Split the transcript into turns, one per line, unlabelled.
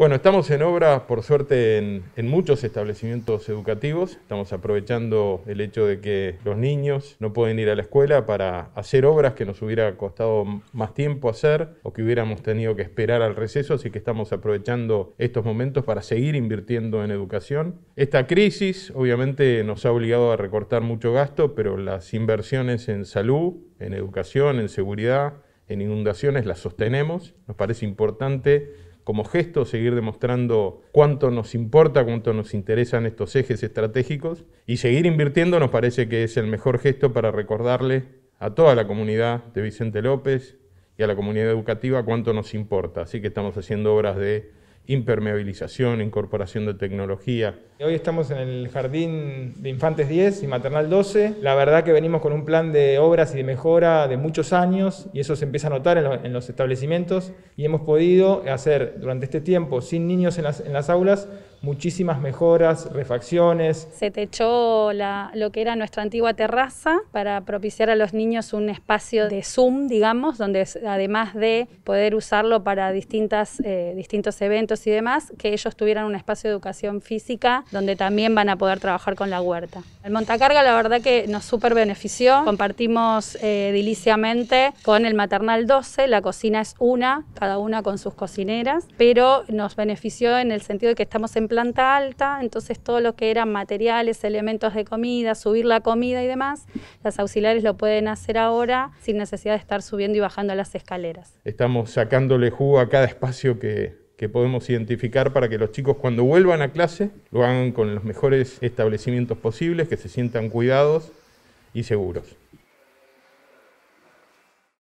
Bueno, estamos en obras, por suerte, en, en, muchos establecimientos educativos. Estamos aprovechando el hecho de que los niños no pueden ir a la escuela para hacer obras que nos hubiera costado más tiempo hacer o que hubiéramos tenido que esperar al receso, así que estamos aprovechando estos momentos para seguir invirtiendo en educación. Esta crisis obviamente nos ha obligado a recortar mucho gasto, pero las inversiones en salud, en educación, en seguridad, en inundaciones las sostenemos. Nos parece importante como gesto seguir demostrando cuánto nos importa, cuánto nos interesan estos ejes estratégicos y seguir invirtiendo nos parece que es el mejor gesto para recordarle a toda la comunidad de Vicente López y a la comunidad educativa cuánto nos importa. Así que estamos haciendo obras de impermeabilización, incorporación de tecnología.
Hoy estamos en el Jardín de Infantes 10 y Maternal 12. La verdad que venimos con un plan de obras y de mejora de muchos años y eso se empieza a notar en, los establecimientos y hemos podido hacer durante este tiempo, sin niños en las, aulas, muchísimas mejoras, refacciones.
Se techó lo que era nuestra antigua terraza para propiciar a los niños un espacio de Zoom, digamos, donde además de poder usarlo para distintas, eh, distintos eventos, y demás, que ellos tuvieran un espacio de educación física donde también van a poder trabajar con la huerta. El Montacarga la verdad que nos súper benefició, compartimos eh, con el Maternal 12, la cocina es una, cada una con sus cocineras, pero nos benefició en el sentido de que estamos en planta alta, entonces todo lo que eran materiales, elementos de comida, subir la comida y demás, las auxiliares lo pueden hacer ahora sin necesidad de estar subiendo y bajando las escaleras.
Estamos sacándole jugo a cada espacio que, que podemos identificar para que los chicos cuando vuelvan a clase lo hagan con los mejores establecimientos posibles, que se sientan cuidados y seguros.